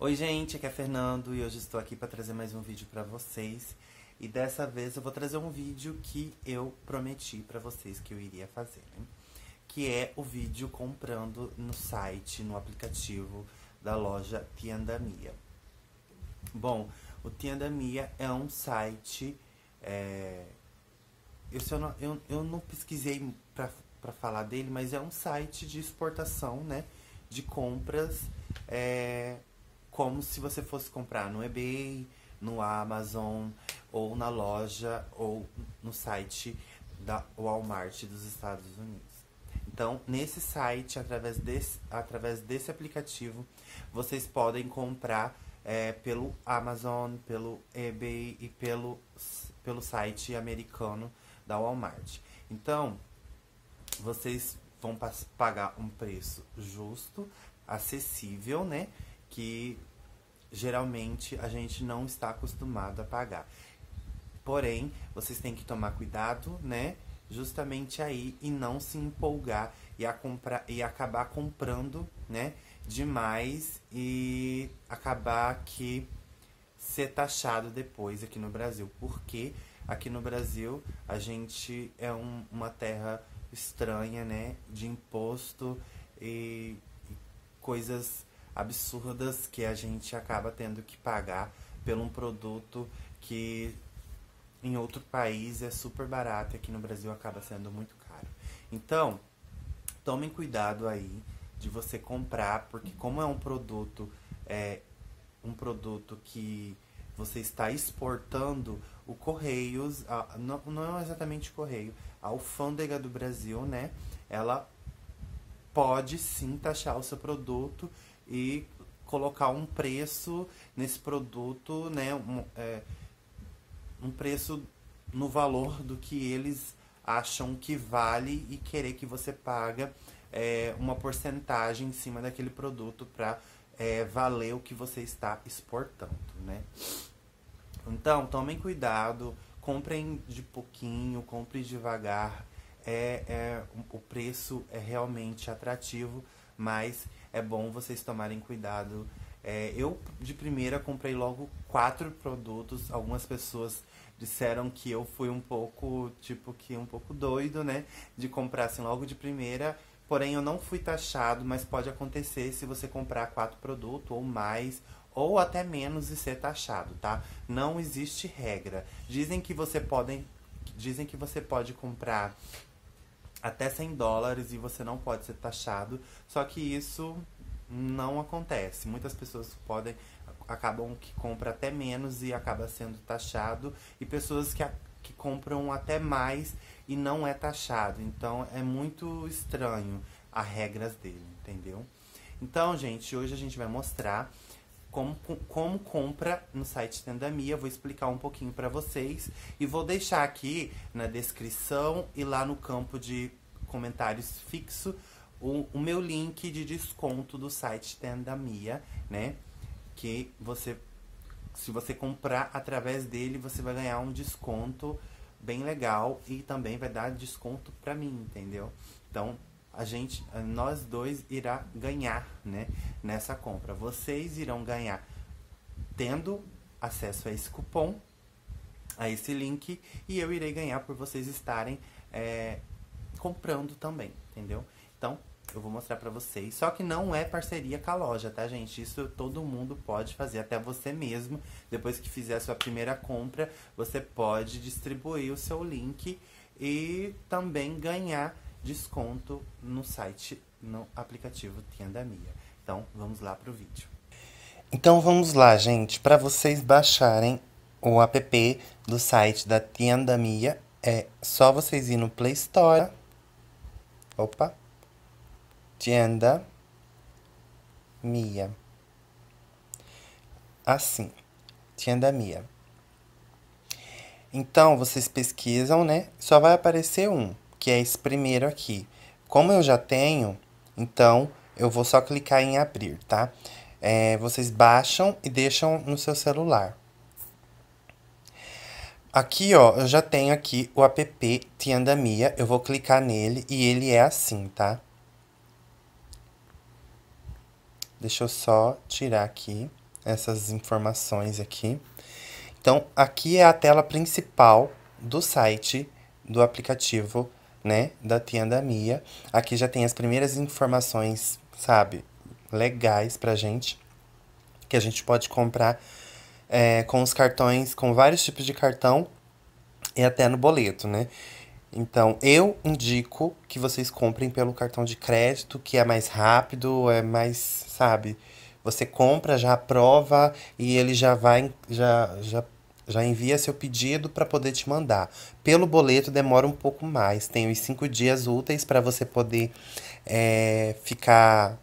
Oi gente, aqui é Fernando e hoje estou aqui para trazer mais um vídeo para vocês. E dessa vez eu vou trazer um vídeo que eu prometi para vocês que eu iria fazer, né? Que é o vídeo comprando no site, no aplicativo da loja Tiandamia. Bom, o Tiandamia é um site... É... Eu, eu, não, eu, eu não pesquisei para falar dele, mas é um site de exportação, né? De compras... É como se você fosse comprar no eBay, no Amazon, ou na loja, ou no site da Walmart dos Estados Unidos. Então, nesse site, através desse, através desse aplicativo, vocês podem comprar é, pelo Amazon, pelo eBay e pelo, pelo site americano da Walmart. Então, vocês vão pagar um preço justo, acessível, né? Que geralmente a gente não está acostumado a pagar. Porém, vocês têm que tomar cuidado, né? Justamente aí e não se empolgar e, a compra, e acabar comprando, né? Demais e acabar que ser taxado depois aqui no Brasil. Porque aqui no Brasil a gente é um, uma terra estranha, né? De imposto e, e coisas absurdas que a gente acaba tendo que pagar pelo um produto que em outro país é super barato e aqui no Brasil acaba sendo muito caro. Então, tomem cuidado aí de você comprar, porque como é um produto é um produto que você está exportando o Correios, a, não, não é exatamente Correio, a alfândega do Brasil, né? Ela pode sim taxar o seu produto e colocar um preço nesse produto, né? Um, é, um preço no valor do que eles acham que vale e querer que você paga é, uma porcentagem em cima daquele produto para é, valer o que você está exportando, né? Então, tomem cuidado, comprem de pouquinho, compre devagar. É, é, o preço é realmente atrativo, mas é bom vocês tomarem cuidado. É, eu, de primeira, comprei logo quatro produtos. Algumas pessoas disseram que eu fui um pouco, tipo, que um pouco doido, né? De comprar assim logo de primeira. Porém, eu não fui taxado, mas pode acontecer se você comprar quatro produtos ou mais, ou até menos e ser taxado, tá? Não existe regra. Dizem que você podem, dizem que você pode comprar até 100 dólares e você não pode ser taxado. Só que isso não acontece. Muitas pessoas podem acabam que compra até menos e acaba sendo taxado e pessoas que, que compram até mais e não é taxado. Então é muito estranho as regras dele, entendeu? Então, gente, hoje a gente vai mostrar como, como compra no site Tendamia. Vou explicar um pouquinho para vocês e vou deixar aqui na descrição e lá no campo de comentários fixo o, o meu link de desconto do site Tendamia, né? Que você, se você comprar através dele, você vai ganhar um desconto bem legal e também vai dar desconto para mim, entendeu? Então, a gente, nós dois irá ganhar, né, nessa compra. Vocês irão ganhar tendo acesso a esse cupom, a esse link, e eu irei ganhar por vocês estarem é, comprando também, entendeu? Então, eu vou mostrar para vocês. Só que não é parceria com a loja, tá, gente? Isso todo mundo pode fazer, até você mesmo. Depois que fizer a sua primeira compra, você pode distribuir o seu link e também ganhar desconto no site, no aplicativo Mia. Então, vamos lá para o vídeo. Então, vamos lá, gente. Para vocês baixarem o app do site da Mia, é só vocês ir no Play Store. Opa! Tienda Mia. Assim, Tienda Mia. Então, vocês pesquisam, né? Só vai aparecer um que é esse primeiro aqui. Como eu já tenho, então eu vou só clicar em abrir, tá? É, vocês baixam e deixam no seu celular. Aqui, ó, eu já tenho aqui o app Tiandamia, eu vou clicar nele e ele é assim, tá? Deixa eu só tirar aqui essas informações aqui. Então, aqui é a tela principal do site do aplicativo né, da tia da Mia. Aqui já tem as primeiras informações, sabe, legais pra gente, que a gente pode comprar é, com os cartões, com vários tipos de cartão e até no boleto, né? Então, eu indico que vocês comprem pelo cartão de crédito, que é mais rápido, é mais, sabe, você compra, já aprova e ele já vai, já, já já envia seu pedido para poder te mandar. Pelo boleto demora um pouco mais, tem os cinco dias úteis para você poder é, ficar.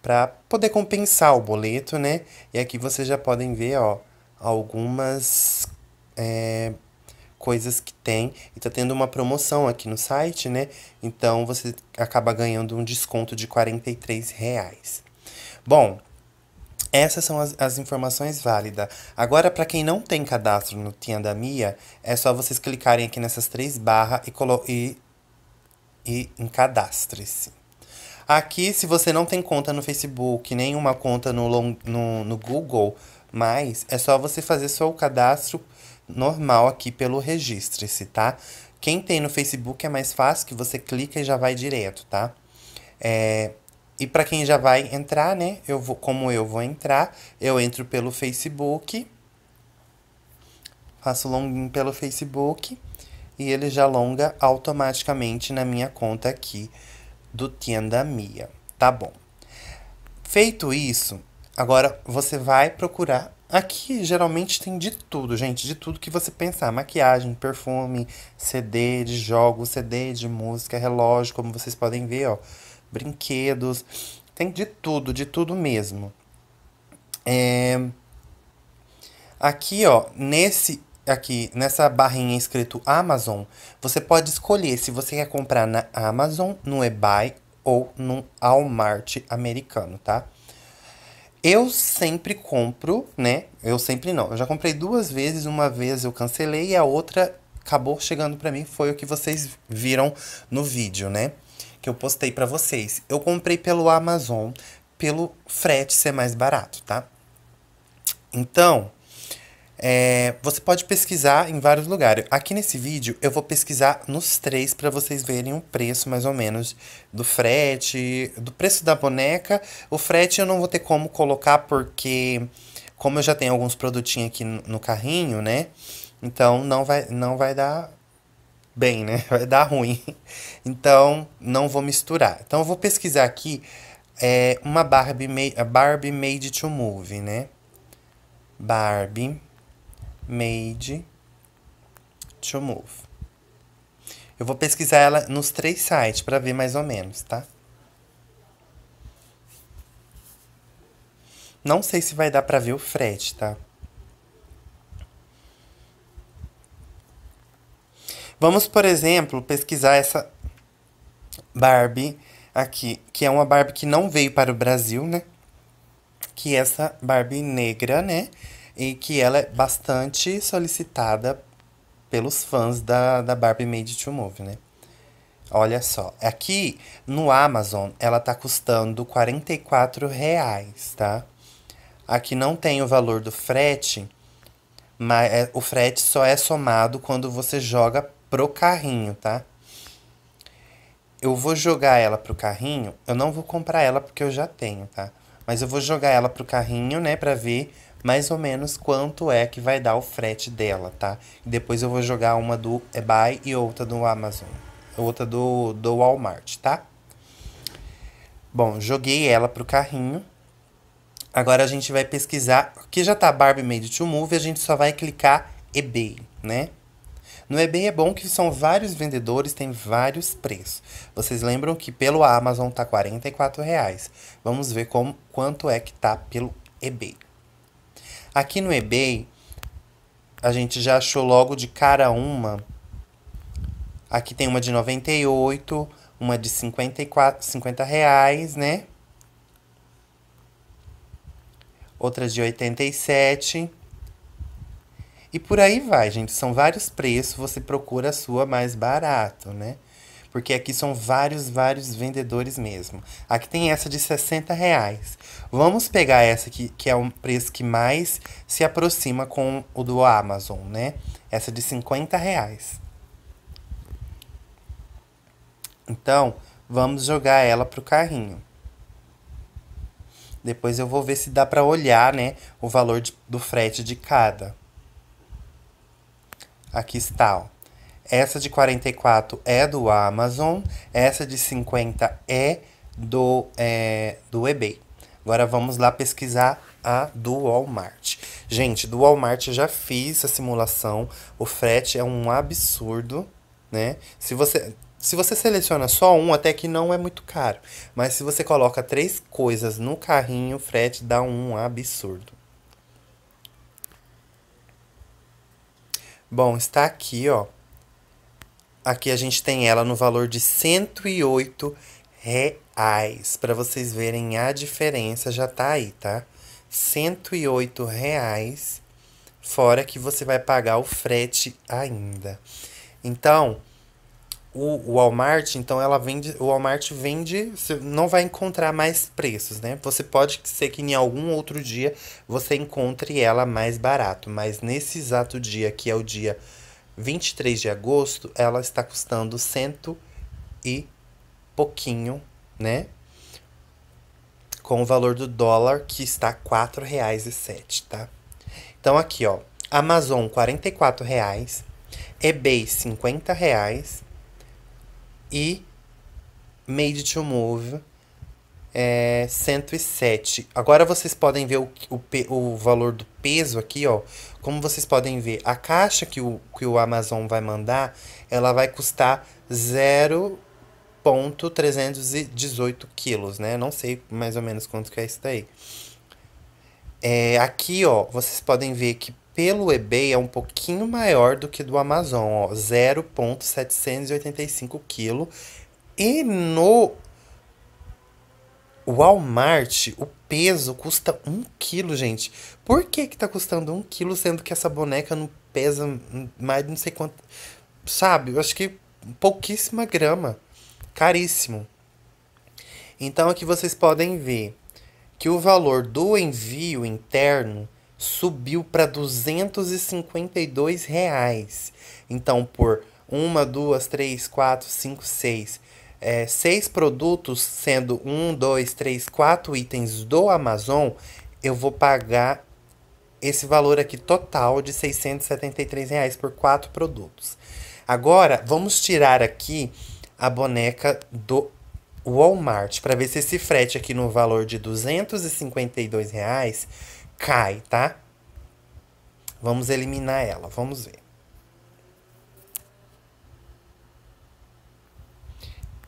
para poder compensar o boleto, né? E aqui vocês já podem ver, ó, algumas é, coisas que tem. E tá tendo uma promoção aqui no site, né? Então você acaba ganhando um desconto de 43 reais. Bom, essas são as, as informações válidas. Agora, para quem não tem cadastro no Mia, é só vocês clicarem aqui nessas três barras e, e, e cadastre se Aqui, se você não tem conta no Facebook, nenhuma conta no, long, no, no Google, mas é só você fazer seu cadastro normal aqui pelo Registre-se, tá? Quem tem no Facebook é mais fácil, que você clica e já vai direto, tá? É, e para quem já vai entrar, né? Eu vou, como eu vou entrar, eu entro pelo Facebook, faço login pelo Facebook e ele já longa automaticamente na minha conta aqui do Tienda Mia, tá bom? Feito isso, agora você vai procurar. Aqui geralmente tem de tudo, gente, de tudo que você pensar: maquiagem, perfume, CD de jogos, CD de música, relógio, como vocês podem ver, ó brinquedos, tem de tudo, de tudo mesmo. É... Aqui, ó, nesse aqui nessa barrinha escrito Amazon, você pode escolher se você quer comprar na Amazon, no eBay ou no Walmart americano, tá? Eu sempre compro, né? Eu sempre não. Eu já comprei duas vezes, uma vez eu cancelei e a outra acabou chegando para mim, foi o que vocês viram no vídeo, né? que eu postei para vocês. Eu comprei pelo Amazon, pelo frete ser mais barato, tá? Então, é, você pode pesquisar em vários lugares. Aqui nesse vídeo eu vou pesquisar nos três para vocês verem o preço mais ou menos do frete, do preço da boneca. O frete eu não vou ter como colocar porque como eu já tenho alguns produtinhos aqui no carrinho, né? Então não vai, não vai dar bem, né? Vai dar ruim. Então, não vou misturar. Então, eu vou pesquisar aqui é, uma Barbie, ma Barbie Made to Move, né? Barbie Made to Move. Eu vou pesquisar ela nos três sites para ver mais ou menos, tá? Não sei se vai dar para ver o frete, tá? Vamos, por exemplo, pesquisar essa Barbie aqui, que é uma Barbie que não veio para o Brasil, né? Que é essa Barbie negra, né? E que ela é bastante solicitada pelos fãs da, da Barbie Made to Move, né? Olha só, aqui no Amazon ela tá custando 44 reais, tá? Aqui não tem o valor do frete, mas é, o frete só é somado quando você joga pro carrinho, tá? Eu vou jogar ela pro carrinho. Eu não vou comprar ela porque eu já tenho, tá? Mas eu vou jogar ela pro carrinho, né, pra ver mais ou menos quanto é que vai dar o frete dela, tá? E depois eu vou jogar uma do eBay e outra do Amazon, outra do do Walmart, tá? Bom, joguei ela pro carrinho. Agora a gente vai pesquisar. Aqui já tá Barbie Made to Move, a gente só vai clicar eBay, né? No é eBay é bom que são vários vendedores, tem vários preços. Vocês lembram que pelo Amazon tá R$ reais. Vamos ver como, quanto é que tá pelo eBay. Aqui no eBay, a gente já achou logo de cara uma. Aqui tem uma de 98, uma de 54, 50 reais, né? Outra de 87 e por aí vai, gente. São vários preços, você procura a sua mais barato, né? Porque aqui são vários, vários vendedores mesmo. Aqui tem essa de 60 reais. Vamos pegar essa aqui, que é um preço que mais se aproxima com o do Amazon, né? Essa de 50 reais. Então, vamos jogar ela pro carrinho. Depois eu vou ver se dá para olhar, né, o valor de, do frete de cada. Aqui está, ó. Essa de 44 é do Amazon, essa de 50 é do, é, do eBay. Agora vamos lá pesquisar a do Walmart. Gente, do Walmart eu já fiz a simulação. O frete é um absurdo, né? Se você se você seleciona só um, até que não é muito caro. Mas se você coloca três coisas no carrinho, o frete dá um absurdo. Bom, está aqui, ó. Aqui a gente tem ela no valor de 108 reais. Para vocês verem a diferença, já tá aí, tá? 108 reais, fora que você vai pagar o frete ainda. Então, o Walmart, então ela vende, o Walmart vende, você não vai encontrar mais preços, né? Você pode ser que em algum outro dia você encontre ela mais barato, mas nesse exato dia, que é o dia 23 de agosto, ela está custando cento e pouquinho, né? Com o valor do dólar que está R$ 4,07, tá? Então aqui, ó, Amazon R$ 44,00, eBay R$ 50,00, e Made to Move é 107. Agora vocês podem ver o, o, o valor do peso aqui, ó. Como vocês podem ver, a caixa que o, que o Amazon vai mandar, ela vai custar 0,318 quilos, né? Não sei mais ou menos quanto que é isso daí. É, aqui, ó, vocês podem ver que pelo eBay é um pouquinho maior do que do Amazon, ó, 0.785 kg. E no Walmart, o peso custa 1 kg, gente. Por que que tá custando 1 kg, sendo que essa boneca não pesa mais não sei quanto, sabe? Eu acho que pouquíssima grama. Caríssimo. Então aqui vocês podem ver que o valor do envio interno subiu para 252 reais. Então, por uma, duas, três, quatro, cinco, seis, é, seis produtos, sendo um, dois, três, quatro itens do Amazon, eu vou pagar esse valor aqui total de 673 reais por quatro produtos. Agora, vamos tirar aqui a boneca do Walmart para ver se esse frete aqui no valor de 252 reais cai, tá? Vamos eliminar ela, vamos ver.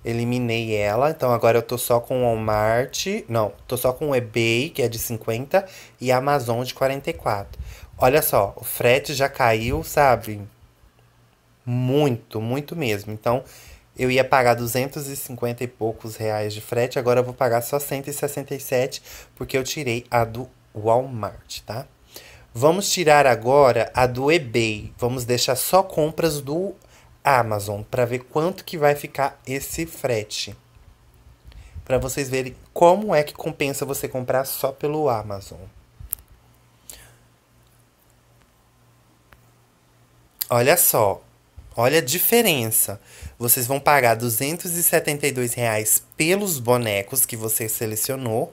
Eliminei ela, então agora eu tô só com o Walmart, não, tô só com o eBay, que é de 50, e Amazon de 44. Olha só, o frete já caiu, sabe? Muito, muito mesmo. Então, eu ia pagar 250 e poucos reais de frete, agora eu vou pagar só 167, porque eu tirei a do Walmart, tá? Vamos tirar agora a do eBay. Vamos deixar só compras do Amazon para ver quanto que vai ficar esse frete. Para vocês verem como é que compensa você comprar só pelo Amazon. Olha só, olha a diferença. Vocês vão pagar R$ 272 reais pelos bonecos que você selecionou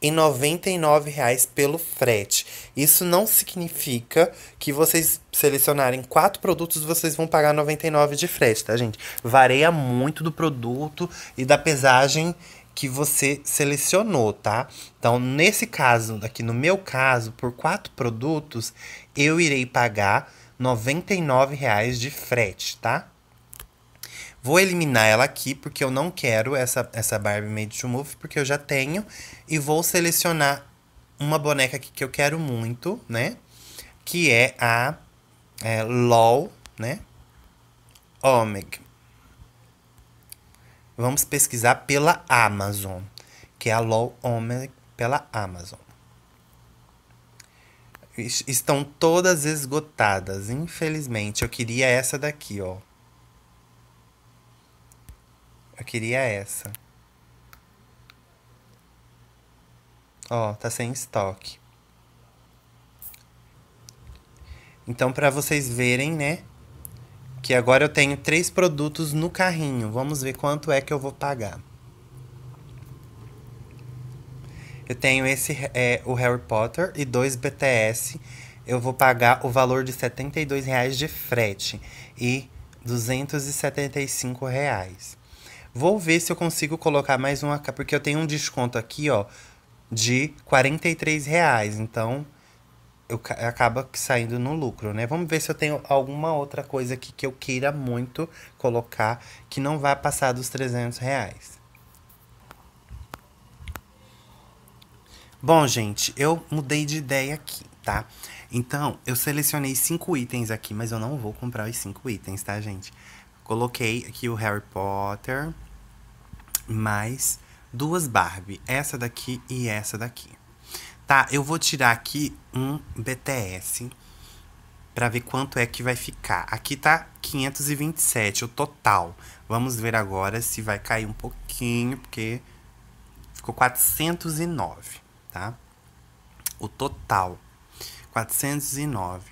e R$ reais pelo frete. Isso não significa que vocês selecionarem quatro produtos, vocês vão pagar 99 de frete, tá, gente? Varia muito do produto e da pesagem que você selecionou, tá? Então, nesse caso, aqui no meu caso, por quatro produtos, eu irei pagar R$ reais de frete, tá? Vou eliminar ela aqui, porque eu não quero essa, essa Barbie Made to Move, porque eu já tenho. E vou selecionar uma boneca aqui que eu quero muito, né? Que é a é, LOL, né? Omeg. Vamos pesquisar pela Amazon, que é a LOL Omeg pela Amazon. Estão todas esgotadas, infelizmente. Eu queria essa daqui, ó. Eu queria essa. Ó, tá sem estoque. Então, para vocês verem, né? Que agora eu tenho três produtos no carrinho. Vamos ver quanto é que eu vou pagar. Eu tenho esse, é, o Harry Potter e dois BTS. Eu vou pagar o valor de R$ 72,00 de frete e R$ 275,00. Vou ver se eu consigo colocar mais uma, porque eu tenho um desconto aqui, ó, de 43 reais. Então, eu, acaba saindo no lucro, né? Vamos ver se eu tenho alguma outra coisa aqui que eu queira muito colocar que não vá passar dos 300 reais. Bom, gente, eu mudei de ideia aqui, tá? Então, eu selecionei cinco itens aqui, mas eu não vou comprar os cinco itens, tá, gente? Coloquei aqui o Harry Potter, mais duas Barbie, essa daqui e essa daqui. Tá, eu vou tirar aqui um BTS para ver quanto é que vai ficar. Aqui tá 527 o total. Vamos ver agora se vai cair um pouquinho, porque ficou 409, tá? O total 409.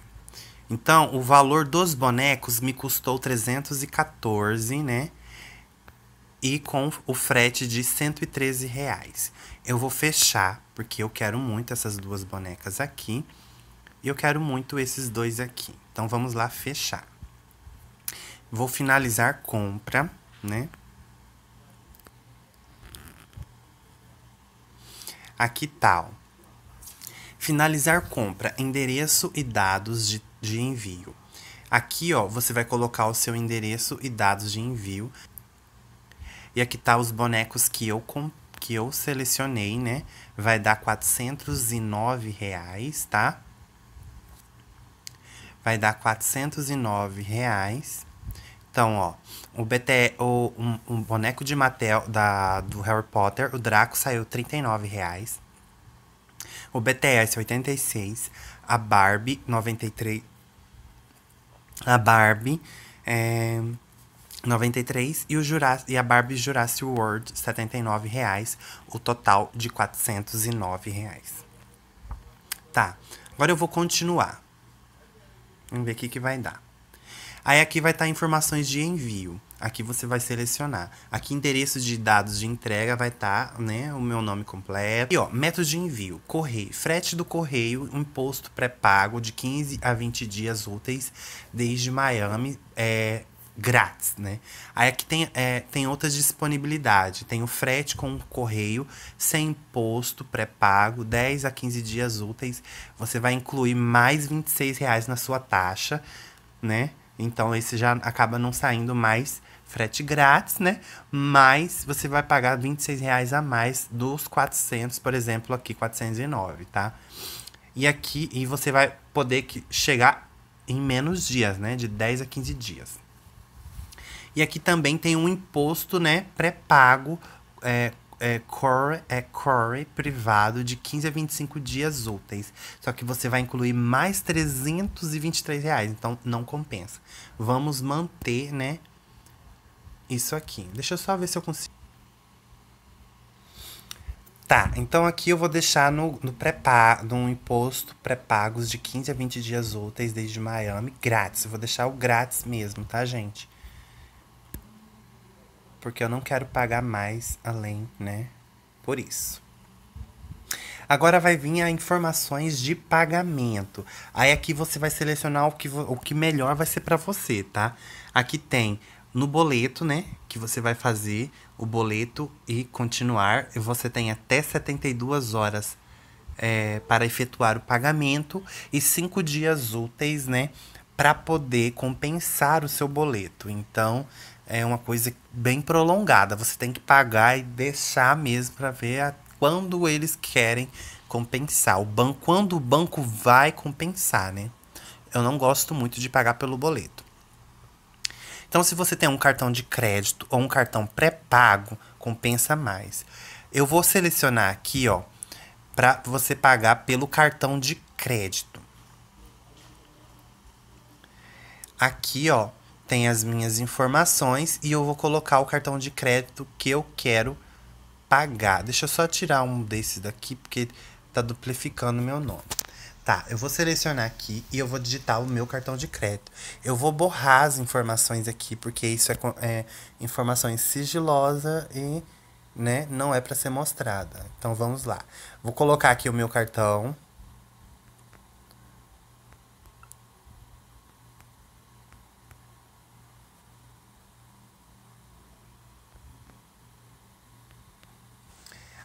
Então, o valor dos bonecos me custou 314, né? e com o frete de 113 reais. Eu vou fechar, porque eu quero muito essas duas bonecas aqui. E eu quero muito esses dois aqui. Então, vamos lá fechar. Vou finalizar compra, né? Aqui tal. Tá, finalizar compra, endereço e dados de, de envio. Aqui, ó, você vai colocar o seu endereço e dados de envio. E aqui tá os bonecos que eu que eu selecionei, né? Vai dar 409 reais, tá? Vai dar 409 reais. Então, ó, o BT, o, um, um boneco de Mattel da, do Harry Potter, o Draco, saiu 39 reais. O BTS é 86, a Barbie 93, a Barbie é, 93 e, o Jurass e a Barbie Jurassic World, R$ 79, reais, o total de R$ 409. Reais. Tá, agora eu vou continuar. Vamos ver o que, que vai dar. Aí aqui vai estar tá informações de envio. Aqui você vai selecionar. Aqui endereço de dados de entrega vai estar, tá, né, o meu nome completo. E ó, método de envio, correio, frete do correio, imposto pré-pago de 15 a 20 dias úteis desde Miami, é grátis, né? Aí aqui tem, é, tem outras disponibilidades. Tem o frete com o correio, sem imposto, pré-pago, 10 a 15 dias úteis. Você vai incluir mais 26 reais na sua taxa, né? Então esse já acaba não saindo mais frete grátis, né? Mas você vai pagar 26 reais a mais dos 400, por exemplo, aqui 409, tá? E aqui e você vai poder que, chegar em menos dias, né? De 10 a 15 dias. E aqui também tem um imposto, né, pré-pago, é, é, core, é core privado de 15 a 25 dias úteis. Só que você vai incluir mais 323 reais, então não compensa. Vamos manter, né, isso aqui. Deixa eu só ver se eu consigo. Tá, então aqui eu vou deixar no, no, no imposto pré-pagos de 15 a 20 dias úteis desde Miami, grátis. Eu vou deixar o grátis mesmo, tá, gente? porque eu não quero pagar mais além, né? Por isso. Agora vai vir as informações de pagamento. Aí aqui você vai selecionar o que, o que melhor vai ser para você, tá? Aqui tem no boleto, né? Que você vai fazer o boleto e continuar. E você tem até 72 horas é, para efetuar o pagamento e cinco dias úteis, né? Para poder compensar o seu boleto. Então, é uma coisa bem prolongada. Você tem que pagar e deixar mesmo para ver a, quando eles querem compensar. O banco, quando o banco vai compensar, né? Eu não gosto muito de pagar pelo boleto. Então, se você tem um cartão de crédito ou um cartão pré-pago, compensa mais. Eu vou selecionar aqui, ó, para você pagar pelo cartão de crédito. Aqui, ó, tem as minhas informações e eu vou colocar o cartão de crédito que eu quero pagar. Deixa eu só tirar um desses daqui, porque tá duplicando meu nome. Tá, eu vou selecionar aqui e eu vou digitar o meu cartão de crédito. Eu vou borrar as informações aqui, porque isso é, é informações sigilosa e né, não é para ser mostrada. Então vamos lá. Vou colocar aqui o meu cartão.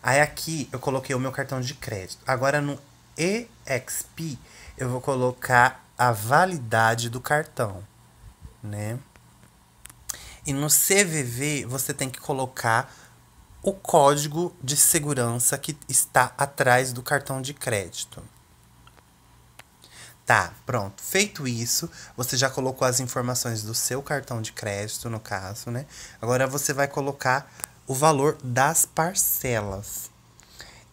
Aí aqui eu coloquei o meu cartão de crédito. Agora no EXP eu vou colocar a validade do cartão, né? E no CVV você tem que colocar o código de segurança que está atrás do cartão de crédito. Tá, pronto. Feito isso, você já colocou as informações do seu cartão de crédito, no caso, né? Agora você vai colocar o valor das parcelas.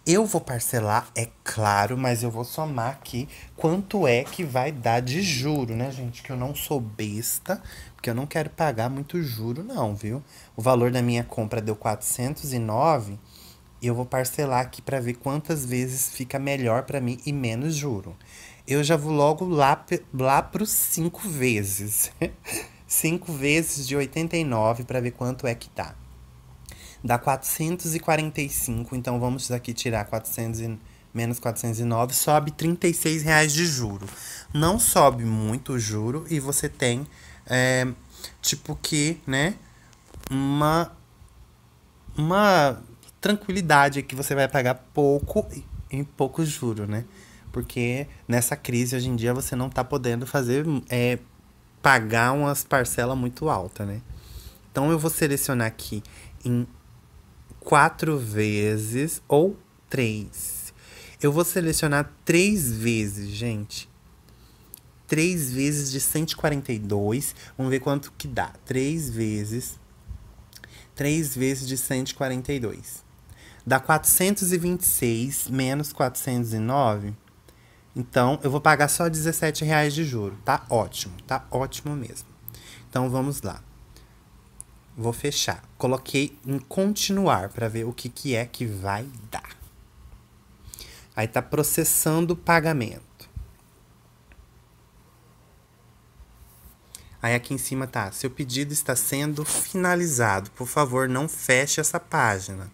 Eu vou parcelar, é claro, mas eu vou somar aqui quanto é que vai dar de juro, né, gente? Que eu não sou besta, porque eu não quero pagar muito juro, não, viu? O valor da minha compra deu 409 e eu vou parcelar aqui para ver quantas vezes fica melhor para mim e menos juro. Eu já vou logo lá, lá para os 5 vezes. 5 vezes de 89 para ver quanto é que tá dá 445. Então vamos daqui tirar 400 e, menos 409, sobe 36 reais de juro. Não sobe muito o juro e você tem é, tipo que, né, uma uma tranquilidade que você vai pagar pouco em pouco juro, né? Porque nessa crise hoje em dia você não tá podendo fazer é, pagar umas parcelas muito alta, né? Então eu vou selecionar aqui em quatro vezes ou três. Eu vou selecionar três vezes, gente. Três vezes de 142. Vamos ver quanto que dá. Três vezes. Três vezes de 142. Dá 426 menos 409. Então, eu vou pagar só R$17,00 de juro. Tá ótimo, tá ótimo mesmo. Então, vamos lá vou fechar. Coloquei em continuar para ver o que, que é que vai dar. Aí tá processando o pagamento. Aí aqui em cima tá: seu pedido está sendo finalizado. Por favor, não feche essa página.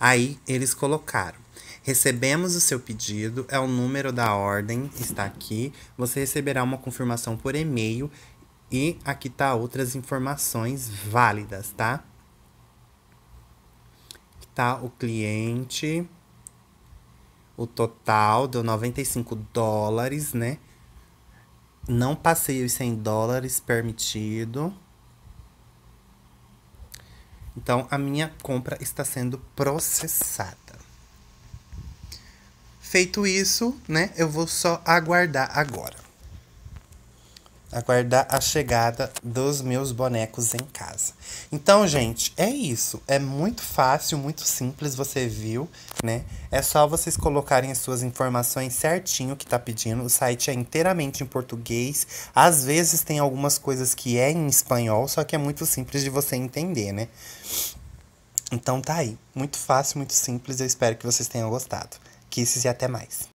Aí eles colocaram: Recebemos o seu pedido, é o número da ordem, está aqui. Você receberá uma confirmação por e-mail e aqui tá outras informações válidas, tá? Tá o cliente, o total deu 95 dólares, né? Não passei os 100 dólares permitido. Então, a minha compra está sendo processada. Feito isso, né, eu vou só aguardar agora aguardar a chegada dos meus bonecos em casa. Então, gente, é isso. É muito fácil, muito simples, você viu, né? É só vocês colocarem as suas informações certinho que tá pedindo. O site é inteiramente em português. Às vezes tem algumas coisas que é em espanhol, só que é muito simples de você entender, né? Então tá aí. Muito fácil, muito simples. Eu espero que vocês tenham gostado. Kisses e até mais.